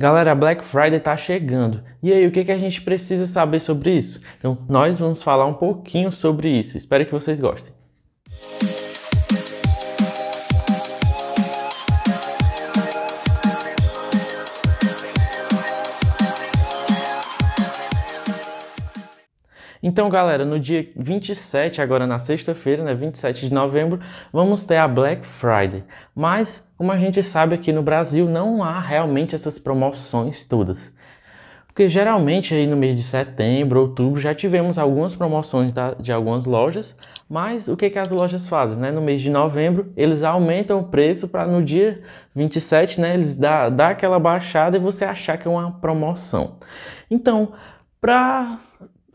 Galera, Black Friday está chegando. E aí, o que, que a gente precisa saber sobre isso? Então, nós vamos falar um pouquinho sobre isso. Espero que vocês gostem. Então, galera, no dia 27, agora na sexta-feira, né, 27 de novembro, vamos ter a Black Friday. Mas, como a gente sabe aqui no Brasil, não há realmente essas promoções todas. Porque geralmente aí no mês de setembro, outubro, já tivemos algumas promoções da, de algumas lojas, mas o que, que as lojas fazem? Né? No mês de novembro, eles aumentam o preço para no dia 27, né, eles dá, dá aquela baixada e você achar que é uma promoção. Então, para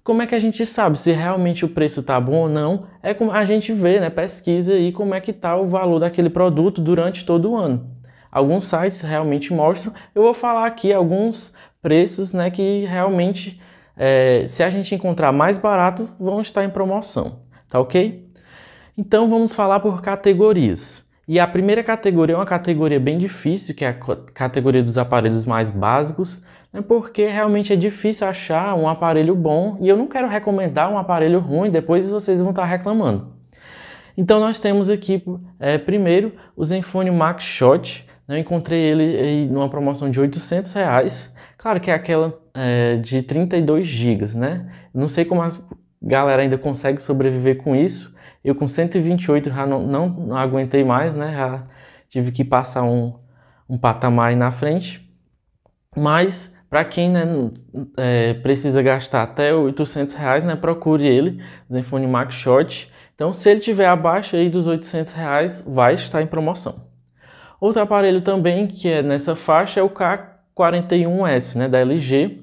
como é que a gente sabe se realmente o preço está bom ou não? É como a gente vê, né, pesquisa e como é que está o valor daquele produto durante todo o ano. Alguns sites realmente mostram. Eu vou falar aqui alguns preços né, que realmente, é, se a gente encontrar mais barato, vão estar em promoção, tá ok? Então vamos falar por categorias. E a primeira categoria é uma categoria bem difícil, que é a categoria dos aparelhos mais básicos, né, porque realmente é difícil achar um aparelho bom e eu não quero recomendar um aparelho ruim, depois vocês vão estar reclamando. Então nós temos aqui, é, primeiro, o Zenfone Max Shot, né, eu encontrei ele numa promoção de 800 reais, claro que é aquela é, de 32 GB, né? Não sei como as galera ainda consegue sobreviver com isso, eu com 128 já não, não, não aguentei mais, né? Já tive que passar um, um patamar aí na frente. Mas para quem né, é, precisa gastar até 800 reais, né, procure ele, Zenfone Max Short. Então, se ele tiver abaixo aí dos 800 reais, vai estar em promoção. Outro aparelho também que é nessa faixa é o K41S né, da LG.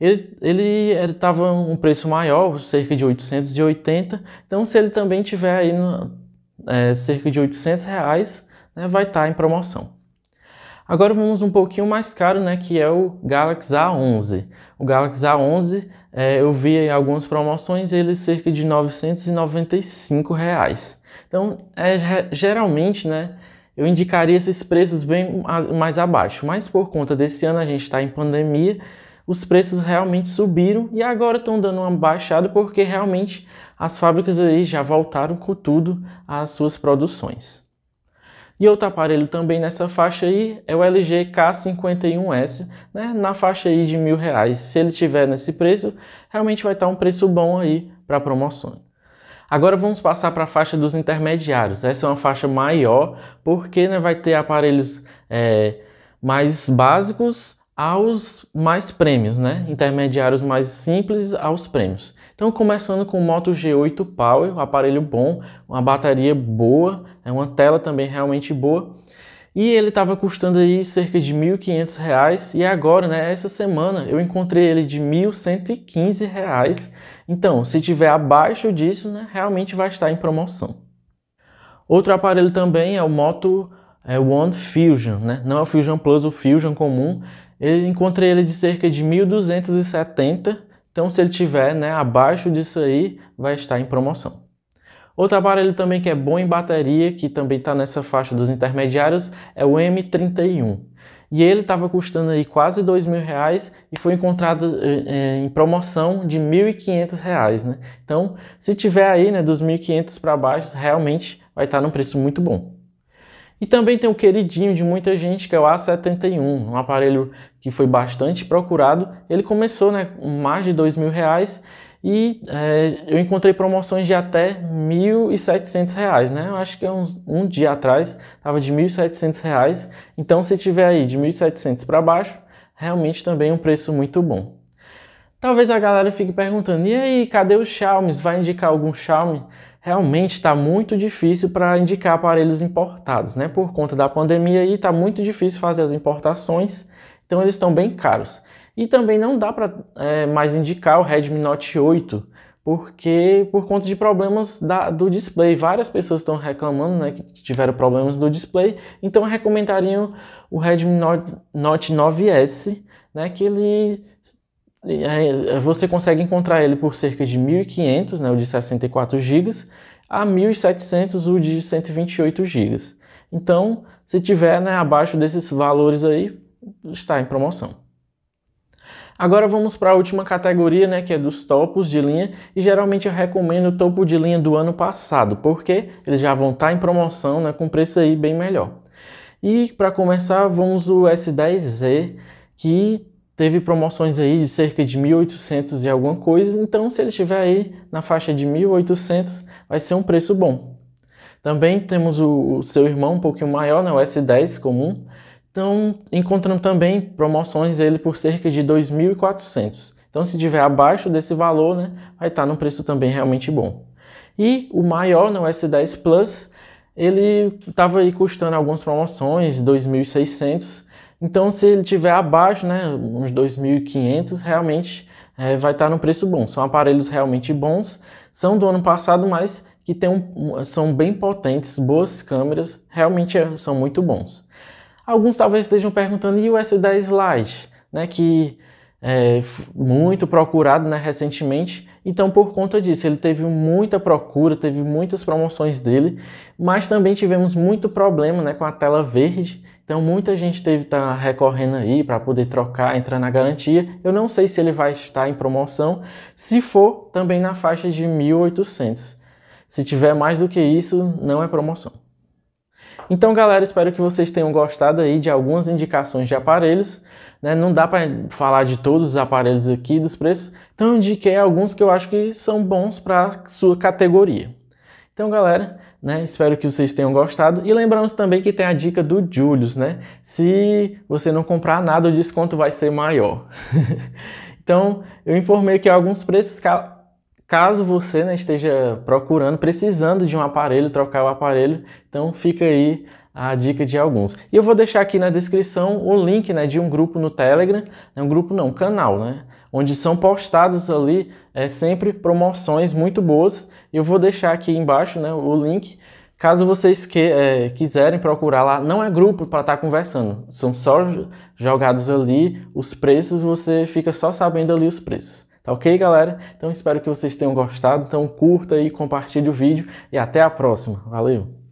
Ele estava um preço maior, cerca de 880. Então, se ele também tiver aí no, é, cerca de 800 reais, né, vai estar tá em promoção. Agora vamos um pouquinho mais caro, né, que é o Galaxy A11. O Galaxy A11 é, eu vi em algumas promoções ele cerca de 995 reais. Então, é, geralmente, né, eu indicaria esses preços bem mais abaixo, mas por conta desse ano a gente está em pandemia os preços realmente subiram e agora estão dando uma baixada porque realmente as fábricas aí já voltaram com tudo às suas produções. E outro aparelho também nessa faixa aí é o LG K51S, né, na faixa aí de mil reais. Se ele tiver nesse preço, realmente vai estar um preço bom aí para promoção Agora vamos passar para a faixa dos intermediários. Essa é uma faixa maior porque né, vai ter aparelhos é, mais básicos aos mais prêmios, né? Uhum. Intermediários mais simples aos prêmios. Então, começando com o Moto G8 Power, um aparelho bom, uma bateria boa, é uma tela também realmente boa. E ele estava custando aí cerca de R$ 1.500 e agora, né, essa semana eu encontrei ele de R$ 1.115. Então, se tiver abaixo disso, né, realmente vai estar em promoção. Outro aparelho também é o Moto é One Fusion, né? Não é o Fusion Plus, o Fusion comum, eu encontrei ele de cerca de 1.270, então se ele tiver né, abaixo disso aí, vai estar em promoção. Outro aparelho também que é bom em bateria, que também está nessa faixa dos intermediários, é o M31. E ele estava custando aí quase dois mil reais e foi encontrado eh, eh, em promoção de R$ e reais, né? Então, se tiver aí, né, dos R$ 1.500 para baixo, realmente vai estar tá num preço muito bom. E também tem o queridinho de muita gente, que é o A71, um aparelho que foi bastante procurado. Ele começou né, mais de dois mil reais e é, eu encontrei promoções de até R$ 1.700, né? Eu acho que é uns, um dia atrás estava de R$ 1.700. Então, se tiver aí de R$ 1.700 para baixo, realmente também um preço muito bom. Talvez a galera fique perguntando: e aí, cadê o Xiaomi? Vai indicar algum Xiaomi? realmente está muito difícil para indicar aparelhos importados, né? Por conta da pandemia e está muito difícil fazer as importações, então eles estão bem caros. E também não dá para é, mais indicar o Redmi Note 8, porque por conta de problemas da, do display. Várias pessoas estão reclamando né, que tiveram problemas do display, então recomendariam o Redmi Note, Note 9S, né, que ele você consegue encontrar ele por cerca de 1.500, né, o de 64 GB, a 1.700, o de 128 GB. Então, se tiver né, abaixo desses valores aí, está em promoção. Agora vamos para a última categoria, né, que é dos topos de linha, e geralmente eu recomendo o topo de linha do ano passado, porque eles já vão estar tá em promoção, né, com preço aí bem melhor. E para começar, vamos o S10Z, que teve promoções aí de cerca de 1.800 e alguma coisa, então se ele estiver aí na faixa de 1.800, vai ser um preço bom. Também temos o, o, seu irmão um pouquinho maior, né, o S10 comum, então encontramos também promoções ele por cerca de 2.400. Então se estiver abaixo desse valor, né, vai estar tá num preço também realmente bom. E o maior, né, o S10 Plus, ele estava aí custando algumas promoções, 2.600, então, se ele tiver abaixo, né, uns 2.500, realmente é, vai estar tá no preço bom. São aparelhos realmente bons, são do ano passado, mas que tem um, são bem potentes, boas câmeras, realmente é, são muito bons. Alguns talvez estejam perguntando, e o S10 Lite, né, que é muito procurado né, recentemente, então, por conta disso, ele teve muita procura, teve muitas promoções dele, mas também tivemos muito problema né, com a tela verde. Então, muita gente teve tá recorrendo aí para poder trocar, entrar na garantia. Eu não sei se ele vai estar em promoção, se for também na faixa de 1800. Se tiver mais do que isso, não é promoção. Então, galera, espero que vocês tenham gostado aí de algumas indicações de aparelhos. Né? Não dá para falar de todos os aparelhos aqui, dos preços, então eu indiquei alguns que eu acho que são bons para sua categoria. Então, galera, né? espero que vocês tenham gostado. E lembramos também que tem a dica do Julius, né? Se você não comprar nada, o desconto vai ser maior. então, eu informei aqui alguns preços Caso você né, esteja procurando, precisando de um aparelho, trocar o aparelho, então fica aí a dica de alguns. E eu vou deixar aqui na descrição o link né, de um grupo no Telegram, né, um grupo não, um canal, né? Onde são postados ali é, sempre promoções muito boas. Eu vou deixar aqui embaixo né, o link. Caso vocês que, é, quiserem procurar lá, não é grupo para estar tá conversando, são só jogados ali os preços, você fica só sabendo ali os preços. Tá ok, galera? Então espero que vocês tenham gostado. Então curta e compartilhe o vídeo e até a próxima. Valeu!